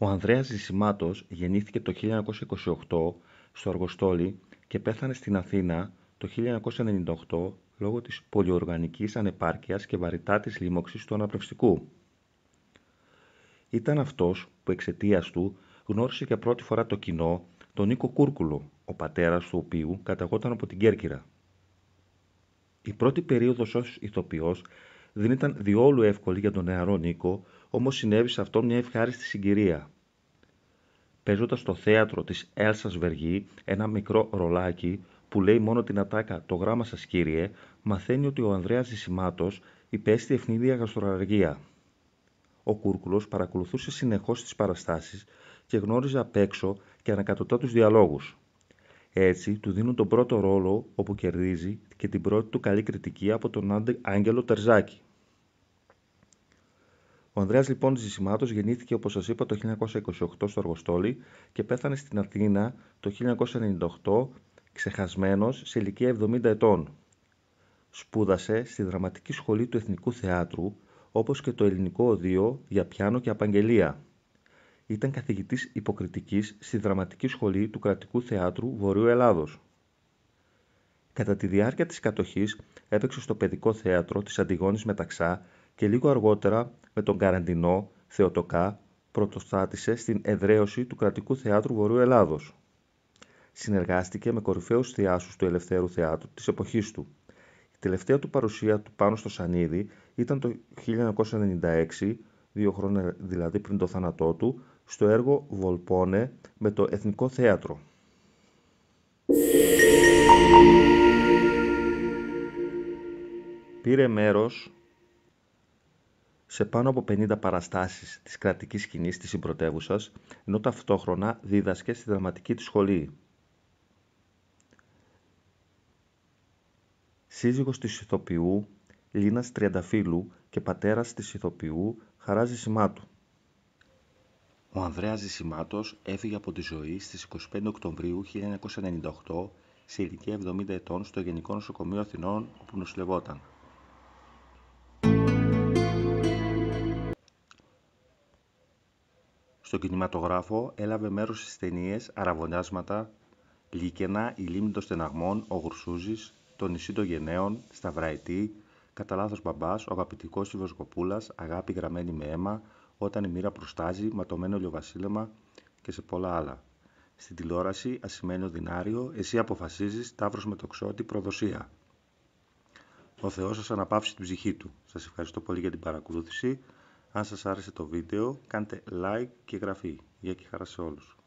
Ο Ανδρέας Ζησιμάτος γεννήθηκε το 1928 στο Αργοστόλι και πέθανε στην Αθήνα το 1998 λόγω της πολυοργανικής ανεπάρκειας και βαρυτά της λίμωξης του αναπνευστικού. Ήταν αυτός που εξαιτίας του γνώρισε για πρώτη φορά το κοινό τον Νίκο Κούρκουλο, ο πατέρας του οποίου καταγόταν από την Κέρκυρα. Η πρώτη περίοδος ως ηθοποιός δεν ήταν διόλου εύκολη για τον νεαρό Νίκο, όμως συνέβη σε αυτό μια ευχάριστη συγκυρία παίζοντας στο θέατρο της Έλσας Βεργή ένα μικρό ρολάκι που λέει μόνο την ατάκα «Το γράμμα σας κύριε», μαθαίνει ότι ο Ανδρέας Ζησιμάτος υπέστη ευνίδια γαστροαργία. Ο Κούρκουλος παρακολουθούσε συνεχώς τις παραστάσεις και γνώριζε απ' έξω και ανακατοτά τους διαλόγους. Έτσι, του δίνουν τον πρώτο ρόλο όπου κερδίζει και την πρώτη του καλή κριτική από τον Άγγελο Τερζάκη. Ο Ανδρέας λοιπόν Ζησιμάτο γεννήθηκε όπως σας είπα το 1928 στο Αργοστόλι και πέθανε στην Αθήνα το 1998 ξεχασμένος σε ηλικία 70 ετών. Σπούδασε στη Δραματική Σχολή του Εθνικού Θεάτρου όπως και το Ελληνικό Οδείο για πιάνο και απαγγελία. Ήταν καθηγητής υποκριτικής στη Δραματική Σχολή του Κρατικού Θεάτρου Βορείου Ελλάδος. Κατά τη διάρκεια της κατοχής έπαιξε στο Παιδικό Θέατρο της αντιγόνης Μεταξά και λίγο αργότερα με τον καραντινό Θεοτοκά πρωτοστάτησε στην εδραίωση του Κρατικού Θεάτρου Βορείου Ελλάδος. Συνεργάστηκε με κορυφαίους θεάσους του Ελευθέρου Θεάτρου της εποχής του. Η τελευταία του παρουσία του πάνω στο Σανίδι ήταν το 1996, δύο χρόνια δηλαδή πριν το θάνατό του, στο έργο Βολπόνε με το Εθνικό Θέατρο. Πήρε μέρος σε πάνω από 50 παραστάσεις της κρατικής σκηνής της συμπρωτεύουσας, ενώ ταυτόχρονα δίδασκε στη δραματική του σχολή. Σύζυγος της ηθοποιού, Λίνας Τριανταφύλου και πατέρας της ηθοποιού, Χαράζη Σιμάτου. Ο Ανδρέας Ζησιμάτος έφυγε από τη ζωή στις 25 Οκτωβρίου 1998 σε ηλικία 70 ετών στο Γενικό Νοσοκομείο Αθηνών όπου νοσηλευόταν. Στον κινηματογράφο έλαβε μέρος στις ταινίες «Αραβωνιάσματα», «Λίκαινα», «Η λίμνη των στεναγμών», «Ο Γουρσούζης», «Το νησί των γενναίων», «Σταυραϊτή», «Κατά λάθος μπαμπάς», «Ο αγαπητικός Ιβος Κοπούλας», «Αγάπη γραμμένη με αίμα», «Όταν η λιμνη των στεναγμων ο γουρσούζη, το νησι των γενναιων σταυραιτη κατα λάθο μπαμπας ο αγαπητικος τη αγαπη γραμμενη με αιμα λιοβασίλεμα» και σε πολλά άλλα. Στην τηλεόραση «Ασημένιο δινάριο», «Εσύ αποφασίζεις, ταύρος με το «Προδοσία». Ο Θεός σας αναπαύσει την ψυχή του. Σας ευχαριστώ πολύ για την παρακολούθηση. Αν σας άρεσε το βίντεο κάντε like και εγγραφή. Γεια και χαρά σε όλους.